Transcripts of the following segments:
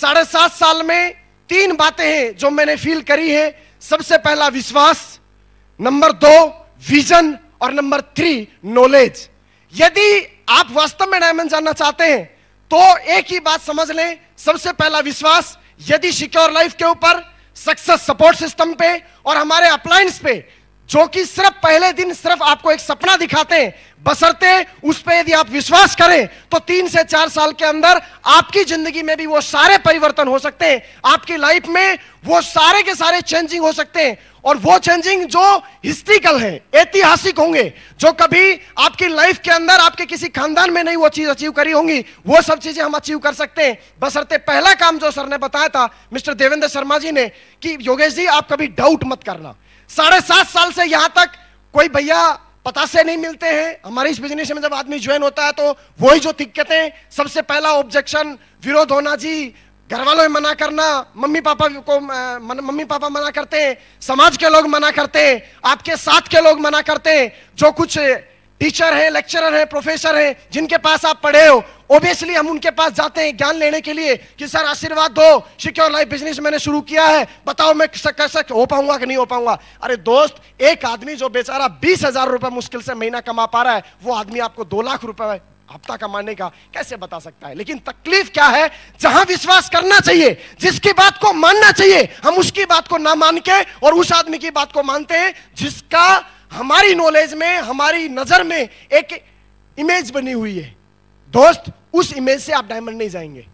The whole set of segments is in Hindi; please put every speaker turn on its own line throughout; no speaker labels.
साढ़े सात साल में तीन बातें हैं जो मैंने फील करी है सबसे पहला विश्वास नंबर दो विजन और नंबर थ्री नॉलेज यदि आप वास्तव में डायमंड जानना चाहते हैं तो एक ही बात समझ लें सबसे पहला विश्वास यदि सिक्योर लाइफ के ऊपर सक्सेस सपोर्ट सिस्टम पे और हमारे अप्लायंस पे जो कि सिर्फ पहले दिन सिर्फ आपको एक सपना दिखाते हैं बसरते उस पर यदि आप विश्वास करें तो तीन से चार साल के अंदर आपकी जिंदगी में भी वो सारे परिवर्तन हो सकते हैं आपकी लाइफ में वो सारे के सारे चेंजिंग हो सकते हैं और वो चेंजिंग जो हिस्ट्रिकल है ऐतिहासिक होंगे जो कभी आपकी लाइफ के अंदर आपके किसी खानदान में नहीं वो चीज अचीव करी होंगी वो सब चीजें हम अचीव कर सकते हैं बसरते पहला काम जो सर ने बताया था मिस्टर देवेंद्र शर्मा जी ने कि योगेश जी आप कभी डाउट मत करना साढ़े सात साल से यहां तक कोई भैया पता से नहीं मिलते हैं हमारे इस बिजनेस में जब आदमी ज्वाइन होता है तो वही जो दिक्कतें सबसे पहला ऑब्जेक्शन विरोध होना जी घर वालों में मना करना मम्मी पापा को मन, मम्मी पापा मना करते हैं समाज के लोग मना करते हैं आपके साथ के लोग मना करते हैं जो कुछ टीचर हैं लेक्चरर हैं प्रोफेसर हैं जिनके पास आप पढ़े हो ओबियसली हम उनके पास जाते हैं ज्ञान लेने के लिए कि सर आशीर्वाद दो सिक्योर लाइफ बिजनेस मैंने शुरू किया है बताओ मैं कर सक हो पाऊंगा कि नहीं हो पाऊंगा अरे दोस्त एक आदमी जो बेचारा बीस हजार रुपये मुश्किल से महीना कमा पा रहा है वो आदमी आपको दो लाख रुपए हफ्ता कमाने का कैसे बता सकता है लेकिन तकलीफ क्या है जहां विश्वास करना चाहिए जिसकी बात को मानना चाहिए हम उसकी बात को ना मान के और उस आदमी की बात को मानते हैं जिसका हमारी नॉलेज में हमारी नज़र में एक इमेज बनी हुई है दोस्त उस इमेज से आप डायमंड नहीं जाएंगे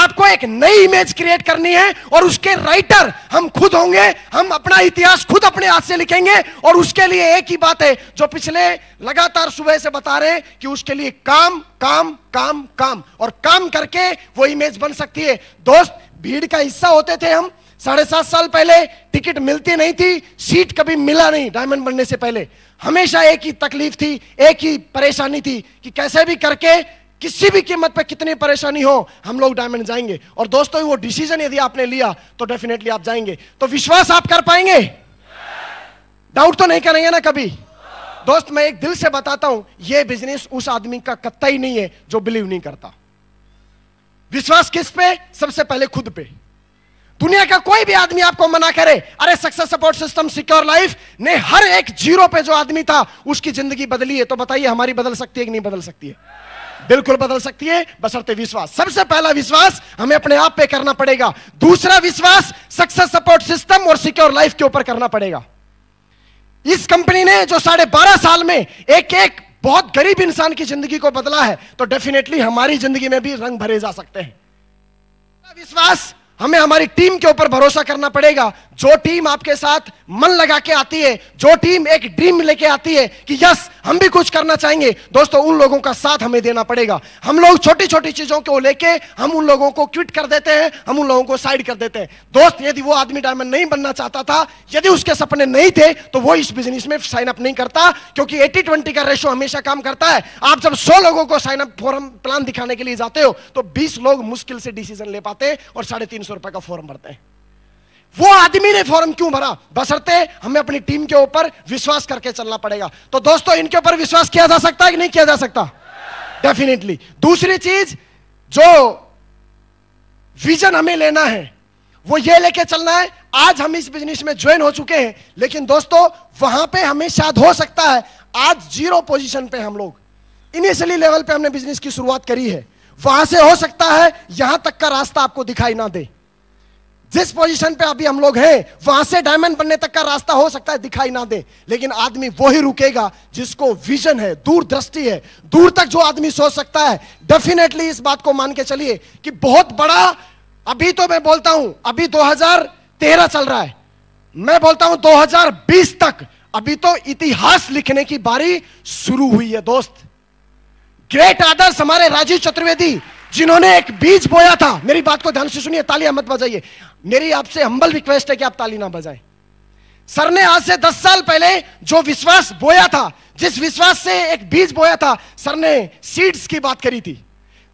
आपको एक नई इमेज क्रिएट करनी है और उसके राइटर हम खुद होंगे हम अपना इतिहास खुद अपने हाथ से लिखेंगे और उसके लिए एक ही बात है जो पिछले लगातार सुबह से बता रहे हैं कि उसके लिए काम काम काम काम और काम करके वो इमेज बन सकती है दोस्त भीड़ का हिस्सा होते थे हम साढ़े सात साल पहले टिकट मिलती नहीं थी सीट कभी मिला नहीं डायमंड बनने से पहले हमेशा एक ही तकलीफ थी एक ही परेशानी थी कि कैसे भी करके किसी भी कीमत पर कितनी परेशानी हो हम लोग डायमंड जाएंगे और दोस्तों वो डिसीजन यदि आपने लिया तो डेफिनेटली आप जाएंगे तो विश्वास आप कर पाएंगे डाउट तो नहीं करेंगे ना कभी दोस्त मैं एक दिल से बताता हूं यह बिजनेस उस आदमी का कत्ता ही नहीं है जो बिलीव नहीं करता विश्वास किस पे सबसे पहले खुद पे दुनिया का कोई भी आदमी आपको मना करे अरे success support system secure life ने हर एक जीरो पे जो आदमी था उसकी जिंदगी बदली है तो बताइए हमारी बदल सकती है कि नहीं बदल सकती है बिल्कुल बदल सकती है बसरते विश्वास सबसे पहला विश्वास हमें अपने आप पे करना पड़ेगा दूसरा विश्वास सक्सेस सपोर्ट सिस्टम और सिक्योर लाइफ के ऊपर करना पड़ेगा इस कंपनी ने जो साढ़े बारह साल में एक एक बहुत गरीब इंसान की जिंदगी को बदला है तो डेफिनेटली हमारी जिंदगी में भी रंग भरे जा सकते हैं विश्वास हमें हमारी टीम के ऊपर भरोसा करना पड़ेगा जो टीम आपके साथ मन लगा के आती है जो टीम एक ड्रीम लेके आती है कि यस हम भी कुछ करना चाहेंगे दोस्तों उन लोगों का साथ हमें देना पड़ेगा हम लोग छोटी छोटी चीजों को लेके हम उन लोगों को क्विट कर देते हैं हम उन लोगों को साइड कर देते हैं दोस्त यदि वो आदमी डायमंड नहीं बनना चाहता था यदि उसके सपने नहीं थे तो वो इस बिजनेस में साइन अप नहीं करता क्योंकि एटी ट्वेंटी का रेशो हमेशा काम करता है आप जब सौ लोगों को साइन अप फॉर्म प्लान दिखाने के लिए जाते हो तो बीस लोग मुश्किल से डिसीजन ले पाते और साढ़े तीन सौ रुपए का फॉर्म भरते हैं वो आदमी ने फॉर्म क्यों भरा बसरते हमें अपनी टीम के ऊपर विश्वास करके चलना पड़ेगा तो दोस्तों इनके ऊपर विश्वास किया जा सकता है कि नहीं किया जा सकता डेफिनेटली दूसरी चीज जो विजन हमें लेना है वो ये लेके चलना है आज हम इस बिजनेस में ज्वाइन हो चुके हैं लेकिन दोस्तों वहां पे हमें शायद हो सकता है आज जीरो पोजीशन पे हम लोग इनिशियली लेवल पे हमने बिजनेस की शुरुआत करी है वहां से हो सकता है यहां तक का रास्ता आपको दिखाई ना दे जिस पोजीशन पे अभी हम लोग हैं वहां से डायमंड बनने तक का रास्ता हो सकता है दिखाई ना दे लेकिन आदमी वो ही रुकेगा जिसको विजन है दूर दृष्टि है दूर तक जो आदमी सोच सकता है डेफिनेटली इस बात को मान के चलिए कि बहुत बड़ा अभी तो मैं बोलता हूं अभी 2013 चल रहा है मैं बोलता हूं 2020 तक अभी तो इतिहास लिखने की बारी शुरू हुई है दोस्त ग्रेट आदर्श हमारे राजीव चतुर्वेदी जिन्होंने एक बीज बोया था मेरी बात को ध्यान से सुनिए तालियां मत बजाइए मेरी आपसे हम्बल रिक्वेस्ट है कि आप ताली ना बजाएं सर ने आज से दस साल पहले जो विश्वास बोया था जिस विश्वास से एक बीज बोया था सर ने सीड्स की बात करी थी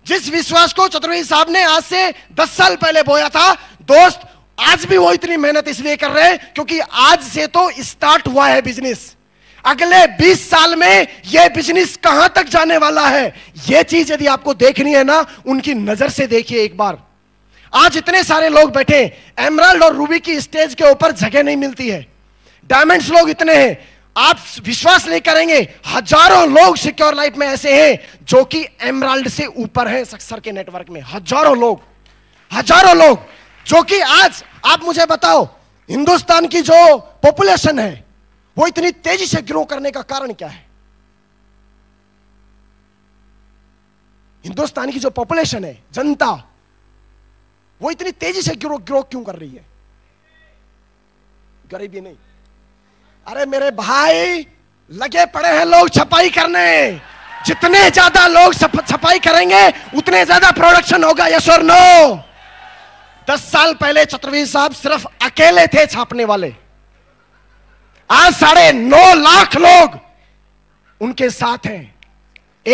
जिस विश्वास को चतुर्वेदी साहब ने आज से दस साल पहले बोया था दोस्त आज भी वो इतनी मेहनत इसलिए कर रहे हैं क्योंकि आज से तो स्टार्ट हुआ है बिजनेस अगले 20 साल में यह बिजनेस कहां तक जाने वाला है यह चीज यदि आपको देखनी है ना उनकी नजर से देखिए एक बार आज इतने सारे लोग बैठे एमराल्ड और रूबी की स्टेज के ऊपर जगह नहीं मिलती है डायमंड्स लोग इतने हैं आप विश्वास नहीं करेंगे हजारों लोग सिक्योर लाइफ में ऐसे हैं जो कि एमराल्ड से ऊपर है सक्सर के नेटवर्क में हजारों लोग हजारों लोग जो कि आज आप मुझे बताओ हिंदुस्तान की जो पॉपुलेशन है वो इतनी तेजी से ग्रो करने का कारण क्या है हिंदुस्तान की जो पॉपुलेशन है जनता वो इतनी तेजी से ग्रो ग्रो क्यों कर रही है गरीबी नहीं अरे मेरे भाई लगे पड़े हैं लोग छपाई करने जितने ज्यादा लोग छपाई करेंगे उतने ज्यादा प्रोडक्शन होगा यस और नो दस साल पहले चतुर्वेदी साहब सिर्फ अकेले थे छापने वाले आज साढ़े नौ लाख लोग उनके साथ हैं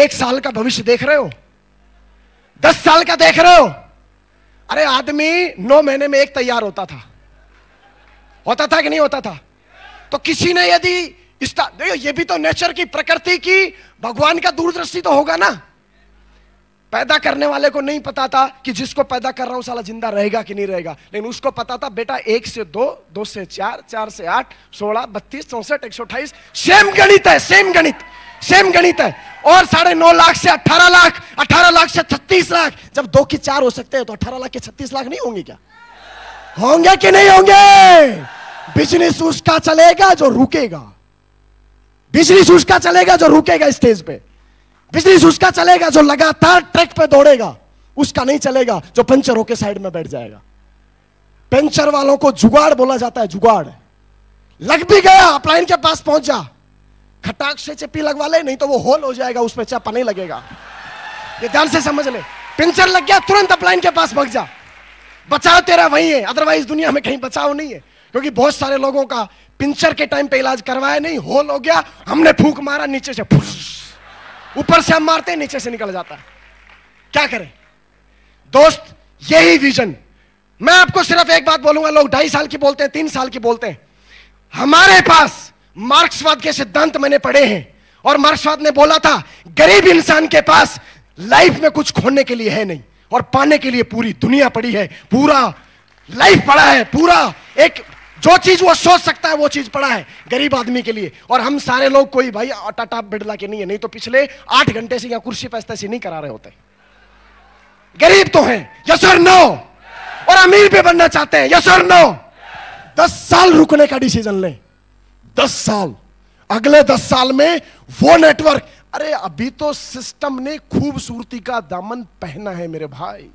एक साल का भविष्य देख रहे हो दस साल का देख रहे हो अरे आदमी नौ महीने में एक तैयार होता था होता था कि नहीं होता था तो किसी ने यदि देखो ये भी तो नेचर की प्रकृति की भगवान का दूरदृष्टि तो होगा ना पैदा करने वाले को नहीं पता था कि जिसको पैदा कर रहा हूं साला जिंदा रहेगा कि नहीं रहेगा लेकिन उसको पता था बेटा एक से दो दो से चार चार से आठ सोलह बत्तीस चौसठ एक सौ अट्ठाईस सेम गणित है सेम गणित सेम गणित है और साढ़े नौ लाख से अठारह लाख अठारह लाख से छत्तीस लाख जब दो की चार हो सकते हैं तो अठारह लाख के छत्तीस लाख नहीं होंगे क्या होंगे कि नहीं होंगे बिजनेस उसका चलेगा जो रुकेगा बिजनेस उसका चलेगा जो रुकेगा स्टेज पे बिजनेस उसका चलेगा जो लगातार ट्रैक पे दौड़ेगा उसका नहीं चलेगा जो पंचर होके साइड में बैठ जाएगा पंचर वालों को जुगाड़ बोला जाता है जुगाड़ लग भी गया अपलाइन के पास पहुंच जा खटाक से चेपी लगवा ले नहीं तो वो होल हो जाएगा उसमें चापा नहीं लगेगा ये ध्यान से समझ ले पिंचर लग गया तुरंत अपलाइन के पास भग जा बचाव तेरा वही है अदरवाइज दुनिया में कहीं बचाव नहीं है क्योंकि बहुत सारे लोगों का पिंचर के टाइम पे इलाज करवाया नहीं होल हो गया हमने फूक मारा नीचे से फूस ऊपर से हम मारते हैं नीचे से निकल जाता है क्या करें दोस्त यही विजन मैं आपको सिर्फ एक बात बोलूंगा लोग ढाई साल की बोलते हैं तीन साल की बोलते हैं हमारे पास मार्क्सवाद के सिद्धांत मैंने पढ़े हैं और मार्क्सवाद ने बोला था गरीब इंसान के पास लाइफ में कुछ खोने के लिए है नहीं और पाने के लिए पूरी दुनिया पड़ी है पूरा लाइफ पड़ा है पूरा एक जो चीज वो सोच सकता है वो चीज पड़ा है गरीब आदमी के लिए और हम सारे लोग कोई भाई टाटा बिड़ला के नहीं है नहीं तो पिछले आठ घंटे से या कुर्सी पैसे से नहीं करा रहे होते गरीब तो है यस और नो और अमीर पे बनना चाहते हैं यस और नो दस साल रुकने का डिसीजन लें दस साल अगले दस साल में वो नेटवर्क अरे अभी तो सिस्टम ने खूबसूरती का दामन पहना है मेरे भाई